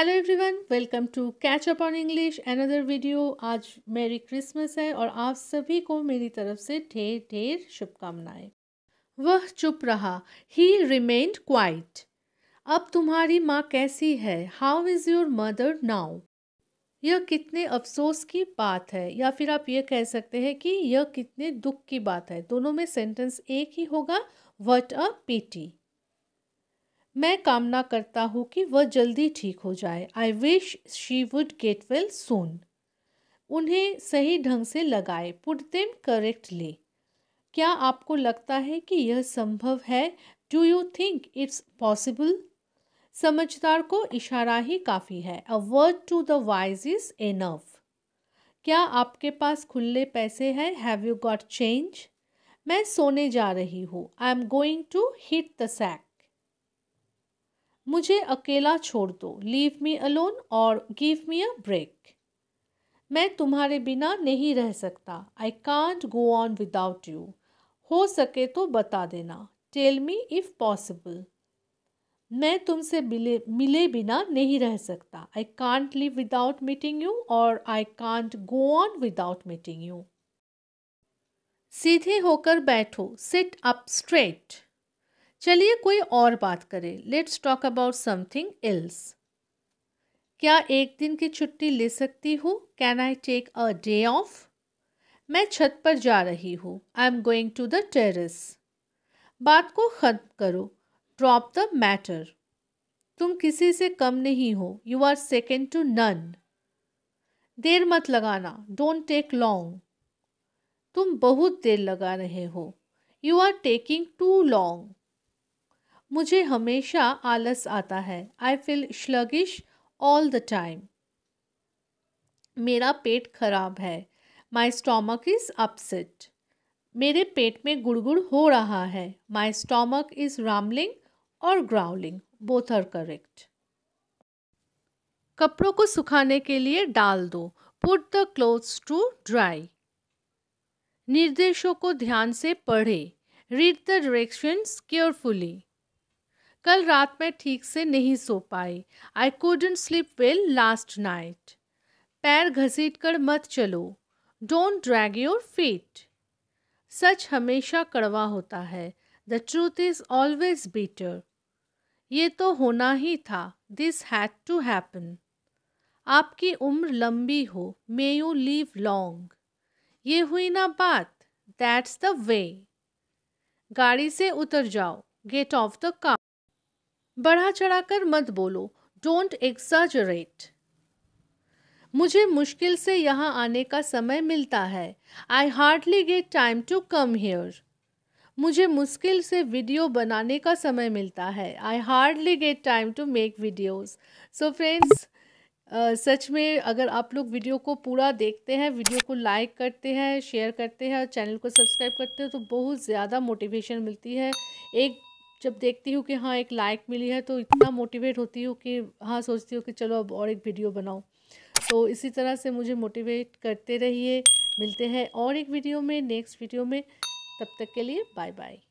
hello everyone welcome to catch up on English another video आज merry Christmas है और आप सभी को मेरी तरफ से ढेर ढेर शुभकामनाएं वह चुप रहा ही रिमेन्ड क्वाइट अब तुम्हारी माँ कैसी है how is your mother now यह कितने अफसोस की बात है या फिर आप यह कह सकते हैं कि यह कितने दुख की बात है दोनों में सेंटेंस एक ही होगा वट अ पीटी मैं कामना करता हूँ कि वह जल्दी ठीक हो जाए I wish she would get well soon उन्हें सही ढंग से लगाए पुट देम करेक्टली क्या आपको लगता है कि यह संभव है do you think it's possible समझदार को इशारा ही काफ़ी है a word to the wise is enough क्या आपके पास खुले पैसे हैं हैव यू गॉट चेंज मैं सोने जा रही हूँ I am going to hit the sack मुझे अकेला छोड़ दो लीव मी अलोन और गिव मी अ ब्रेक मैं तुम्हारे बिना नहीं रह सकता I can't go on without you हो सके तो बता देना टेल मी इफ़ पॉसिबल मैं तुमसे मिले मिले बिना नहीं रह सकता I can't live without meeting you और I can't go on without meeting you सीधे होकर बैठो सिट अप स्ट्रेट चलिए कोई और बात करें let's talk about something else क्या एक दिन की छुट्टी ले सकती हूँ can I take a day off मैं छत पर जा रही हूँ I am going to the terrace बात को ख़त्म करो ड्रॉप द मैटर तुम किसी से कम नहीं हो you are second to none देर मत लगाना डोंट टेक लॉन्ग तुम बहुत देर लगा रहे हो you are taking too long मुझे हमेशा आलस आता है I feel sluggish all the time मेरा पेट खराब है माई स्टोमक इज़ अपसेट मेरे पेट में गुड़गुड़ हो रहा है माई स्टोमक इज़ रामलिंग और ग्राउलिंग बोथ आर करेक्ट कपड़ों को सुखाने के लिए डाल दो put the clothes to dry निर्देशों को ध्यान से पढ़े रीड द डायरेक्शंस केयरफुली कल रात मैं ठीक से नहीं सो पाई I couldn't sleep well last night पैर घसीट कर मत चलो डोंट ड्रैग योर फीट सच हमेशा कड़वा होता है the truth is always bitter ये तो होना ही था दिस हैड टू हैपन आपकी उम्र लंबी हो मे यू लीव लॉन्ग ये हुई ना बात दैट्स द वे गाड़ी से उतर जाओ गेट ऑफ द कार बढ़ा चढ़ाकर मत बोलो डोंट एक्साजरेट मुझे मुश्किल से यहाँ आने का समय मिलता है I hardly get time to come here मुझे मुश्किल से वीडियो बनाने का समय मिलता है I hardly get time to make videos so friends सच में अगर आप लोग वीडियो को पूरा देखते हैं वीडियो को लाइक करते हैं शेयर करते हैं और चैनल को सब्सक्राइब करते हैं तो बहुत ज़्यादा मोटिवेशन मिलती है एक जब देखती हूँ कि हाँ एक लाइक मिली है तो इतना मोटिवेट होती हूँ कि हाँ सोचती हूँ कि चलो अब और एक वीडियो बनाऊँ तो इसी तरह से मुझे मोटिवेट करते रहिए मिलते हैं और एक वीडियो में नेक्स्ट वीडियो में तब तक के लिए बाय बाय